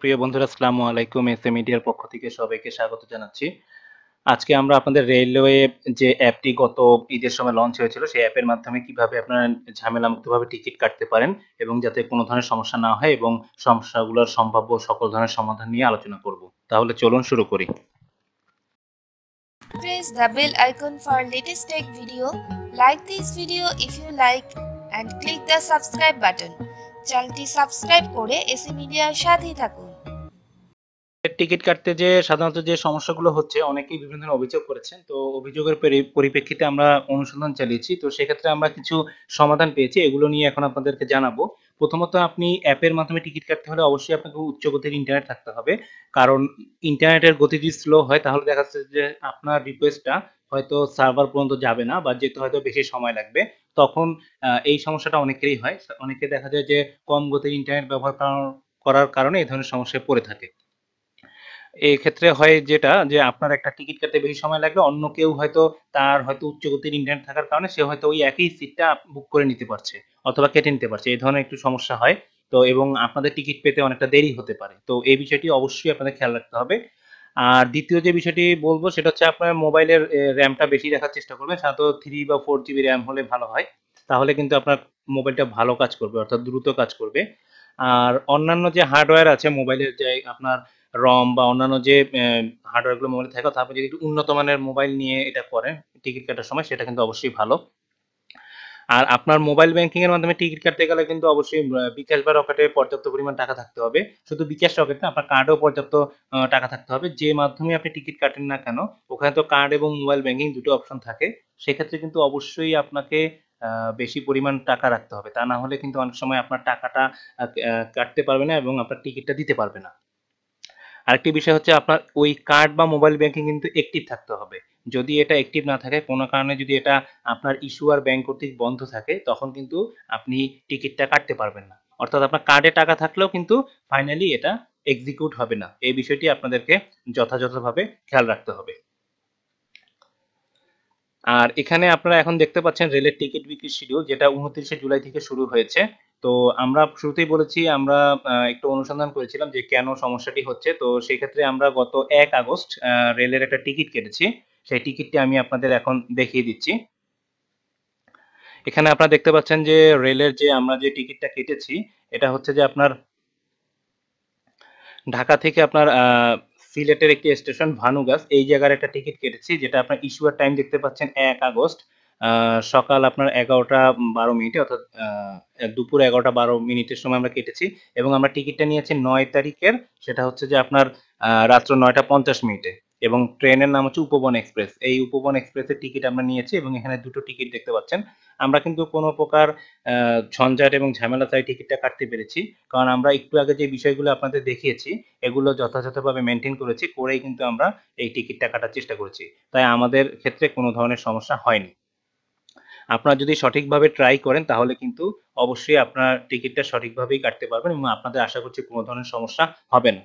প্রিয় বন্ধুরা আসসালামু আলাইকুম এস এ মিডিয়ার পক্ষ থেকে সবাইকে স্বাগত জানাচ্ছি আজকে আমরা আপনাদের রেলওয়ে যে অ্যাপটি গত ঈদের সময় লঞ্চ হয়েছিল সেই অ্যাপের মাধ্যমে কিভাবে আপনারা ঝামেলামুক্তভাবে টিকিট কাটতে পারেন এবং যাতে কোনো ধরনের সমস্যা না হয় এবং সমস্যাগুলোর সম্ভাব্য সকল ধরনের সমাধান নিয়ে আলোচনা করব তাহলে চলুন শুরু করি press the bell icon for latest tech video like this video if you like and click the subscribe button চ্যানেলটি সাবস্ক্রাইব করে এসি মিডিয়ার সাথেই থাকুন টিকিট কাটতে যে সাধারণত যে সমস্যাগুলো হচ্ছে অনেকেই বিভিন্ন ধরনের অভিযোগ করেছেন তো অভিযোগের পরিপ্রেক্ষিতে আমরা অনুসন্ধান চালিয়েছি তো সেক্ষেত্রে আমরা কিছু সমাধান পেয়েছি এগুলো নিয়ে এখন আপনাদেরকে জানাবো প্রথমত আপনি অ্যাপের মাধ্যমে টিকিট কাটতে হলে অবশ্যই আপনাকে উচ্চ গতির ইন্টারনেট থাকতে হবে কারণ ইন্টারনেটের গতি যদি স্লো হয় তাহলে দেখা যাচ্ছে যে আপনার রিকোয়েস্টটা হয়তো সার্ভার পর্যন্ত যাবে না বা যেতে হয়তো বেশি সময় লাগবে তখন এই সমস্যাটা অনেকেরই হয় অনেকে দেখা যায় যে কম গতির ইন্টারনেট ব্যবহার করার কারণে এই ধরনের সমস্যায় পড়ে থাকে এই ক্ষেত্রে হয় যেটা যে আপনার একটা টিকিট কাটতে বেশি সময় লাগবে অন্য কেউ হয়তো তার হয়তো উচ্চ গতির ইন্টারনেট থাকার কারণে সে হয়তো ওই একই সিটটা বুক করে নিতে পারছে অথবা কেটে নিতে পারছে এই ধরনের একটু সমস্যা হয় তো এবং আপনাদের টিকিট পেতে অনেকটা দেরি হতে পারে তো এই বিষয়টি অবশ্যই আপনাদের খেয়াল রাখতে হবে আর দ্বিতীয় যে বিষয়টি বলবো সেটা হচ্ছে আপনার মোবাইলের র্যামটা বেশি দেখার চেষ্টা করবেন সাধারণত থ্রি বা ফোর জিবি র্যাম হলে ভালো হয় তাহলে কিন্তু আপনার মোবাইলটা ভালো কাজ করবে অর্থাৎ দ্রুত কাজ করবে আর অন্যান্য যে হার্ডওয়্যার আছে মোবাইলের যে আপনার রম বা অন্যান্য যে হার্ডওয়্যারগুলো মোবাইলে থাকে তারপরে যদি একটু উন্নত মানের মোবাইল নিয়ে এটা করেন টিকিট কাটার সময় সেটা কিন্তু অবশ্যই ভালো আর আপনার মোবাইল ব্যাংকিং এর মাধ্যমে টিকিট কাটতে গেলে কিন্তু অবশ্যই বিকাশ বা রকেটে পর্যাপ্ত পরিমাণ টাকা থাকতে হবে শুধু বিকাশ রকেটে না আপনার কার্ডেও পর্যাপ্ত টাকা থাকতে হবে যে মাধ্যমে আপনি টিকিট কাটেন না কেন ওখানে তো কার্ড এবং মোবাইল ব্যাংকিং দুটো অপশন থাকে সেক্ষেত্রে কিন্তু অবশ্যই আপনাকে বেশি পরিমাণ টাকা রাখতে হবে তা না হলে কিন্তু অনেক সময় আপনার টাকাটা কাটতে পারবে না এবং আপনার টিকিটটা দিতে পারবে না আরেকটি বিষয় হচ্ছে আপনার ওই কার্ড বা মোবাইল ব্যাংকিং কিন্তু একটি থাকতে হবে যদি এটা অ্যাক্টিভ না থাকে কোনো কারণে যদি এটা আপনার ইস্যুয়ার ব্যাংক কর্তৃক বন্ধ থাকে তখন কিন্তু আপনি টিকিটটা কাটতে পারবেন না অর্থাৎ আপনার কার্ডে টাকা থাকলেও কিন্তু ফাইনালি এটা এক্সিকিউট হবে না এই বিষয়টি আপনাদেরকে যথাযথভাবে খেয়াল রাখতে হবে আর এখানে আপনারা এখন দেখতে পাচ্ছেন রেলের টিকিট বিক্রির শিডিউল যেটা উনত্রিশে জুলাই থেকে শুরু হয়েছে তো আমরা শুরুতেই বলেছি আমরা একটু অনুসন্ধান করেছিলাম যে কেন সমস্যাটি হচ্ছে তো সেক্ষেত্রে আমরা গত এক আগস্ট রেলের একটা টিকিট কেটেছি সেই টিকিটটি আমি আপনাদের এখন দেখিয়ে দিচ্ছি এখানে আপনারা দেখতে পাচ্ছেন যে রেলের যে আমরা যে টিকিটটা কেটেছি এটা হচ্ছে যে আপনার ঢাকা থেকে আপনার সিলেটের একটি স্টেশন ভানুগাস এই জায়গার একটা টিকিট কেটেছি যেটা আপনার ইস্যুয়ার টাইম দেখতে পাচ্ছেন এক আগস্ট সকাল আপনার এগারোটা বারো মিনিটে অর্থাৎ দুপুর এগারোটা বারো মিনিটের সময় আমরা কেটেছি এবং আমরা টিকিটটা নিয়েছি নয় তারিখের সেটা হচ্ছে যে আপনার রাত্র নয়টা পঞ্চাশ মিনিটে এবং ট্রেনের নাম হচ্ছে উপবন এক্সপ্রেস এই উপবন এক্সপ্রেসের টিকিট আমরা নিয়েছি এবং এখানে দুটো টিকিট দেখতে পাচ্ছেন আমরা কিন্তু কোনো প্রকার ঝঞ্ঝাট এবং ঝামেলা ছাড়াই টিকিটটা কাটতে পেরেছি কারণ আমরা একটু আগে যে বিষয়গুলো আপনাদের দেখিয়েছি এগুলো যথাযথভাবে মেনটেন করেছি করেই কিন্তু আমরা এই টিকিটটা কাটার চেষ্টা করেছি তাই আমাদের ক্ষেত্রে কোনো ধরনের সমস্যা হয়নি আপনারা যদি সঠিকভাবে ট্রাই করেন তাহলে কিন্তু অবশ্যই আপনার টিকিটটা সঠিকভাবেই কাটতে পারবেন এবং আপনাদের আশা করছি কোনো ধরনের সমস্যা হবে না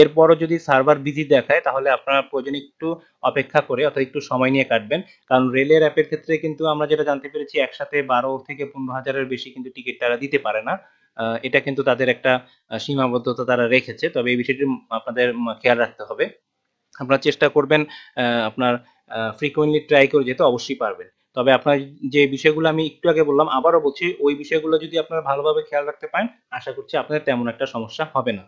এরপরও যদি সার্ভার বিজি দেখায় তাহলে আপনারা প্রয়োজন একটু অপেক্ষা করে অর্থাৎ একটু সময় নিয়ে কাটবেন কারণ রেলের অ্যাপের ক্ষেত্রে কিন্তু আমরা যেটা জানতে পেরেছি একসাথে বারো থেকে পনেরো হাজারের বেশি কিন্তু টিকিট তারা দিতে পারে না এটা কিন্তু তাদের একটা সীমাবদ্ধতা তারা রেখেছে তবে এই বিষয়টি আপনাদের খেয়াল রাখতে হবে আপনারা চেষ্টা করবেন আপনার ফ্রিকুয়েন্টলি ট্রাই করে যেতে অবশ্যই পারবেন তবে আপনার যে বিষয়গুলো আমি একটু আগে বললাম আবারও বলছি ওই বিষয়গুলো যদি আপনারা ভালোভাবে খেয়াল রাখতে পারেন আশা করছি আপনাদের তেমন একটা সমস্যা হবে না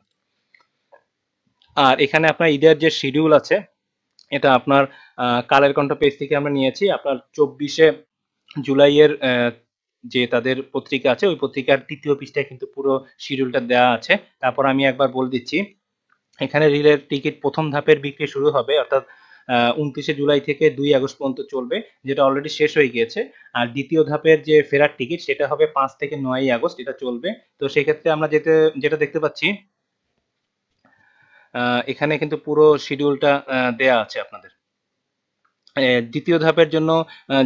আর এখানে আপনার ঈদের যে শিডিউল আছে এটা আপনার কালের কণ্ঠ পেজ থেকে আমরা নিয়েছি আপনার চব্বিশে জুলাইয়ের যে তাদের পত্রিকা আছে ওই পত্রিকার তৃতীয় পৃষ্ঠায় কিন্তু পুরো শিডিউলটা দেওয়া আছে তারপর আমি একবার বলে দিচ্ছি এখানে রিলের টিকিট প্রথম ধাপের বিক্রি শুরু হবে অর্থাৎ উনত্রিশে জুলাই থেকে দুই আগস্ট পর্যন্ত চলবে যেটা অলরেডি শেষ হয়ে গিয়েছে আর দ্বিতীয় ধাপের যে ফেরার টিকিট সেটা হবে পাঁচ থেকে নয়ই আগস্ট এটা চলবে তো সেক্ষেত্রে আমরা যেতে যেটা দেখতে পাচ্ছি এখানে কিন্তু পুরো শিডিউলটা দেয়া আছে আপনাদের দ্বিতীয় ধাপের জন্য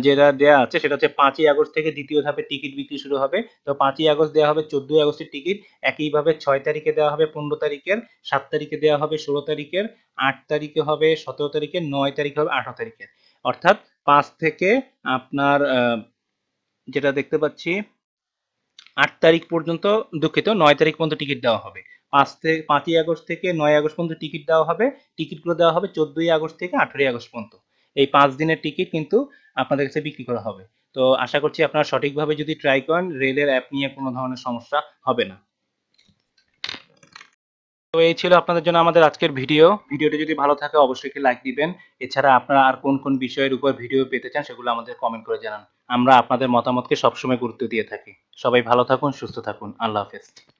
যেটা দেয়া আছে সেটা হচ্ছে পাঁচই আগস্ট থেকে দ্বিতীয় ধাপে টিকিট বিক্রি শুরু হবে তো পাঁচই আগস্ট দেওয়া হবে চোদ্দই আগস্টের টিকিট একইভাবে ছয় তারিখে দেওয়া হবে পনেরো তারিখের সাত তারিখে দেওয়া হবে ষোলো তারিখের আট তারিখে হবে সতেরো তারিখের নয় তারিখে হবে আঠারো তারিখের অর্থাৎ পাঁচ থেকে আপনার যেটা দেখতে পাচ্ছি আট তারিখ পর্যন্ত দুঃখিত নয় তারিখ পর্যন্ত টিকিট দেওয়া হবে পাঁচ থেকে পাঁচই আগস্ট থেকে নয় আগস্ট পর্যন্ত টিকিট দেওয়া হবে টিকিটগুলো দেওয়া হবে চোদ্দই আগস্ট থেকে আঠেরোই আগস্ট পর্যন্ত এই পাঁচ দিনের টিকিট কিন্তু আপনাদের কাছে বিক্রি করা হবে তো আশা করছি আপনারা সঠিকভাবে যদি ট্রাই করেন রেলের অ্যাপ নিয়ে কোনো ধরনের সমস্যা হবে না তো এই ছিল আপনাদের জন্য আমাদের আজকের ভিডিও ভিডিওটি যদি ভালো থাকে অবশ্যই লাইক দিবেন এছাড়া আপনারা আর কোন কোন বিষয়ের উপর ভিডিও পেতে চান সেগুলো আমাদের কমেন্ট করে জানান আমরা আপনাদের মতামতকে সবসময় গুরুত্ব দিয়ে থাকি সবাই ভালো থাকুন সুস্থ থাকুন আল্লাহ হাফেজ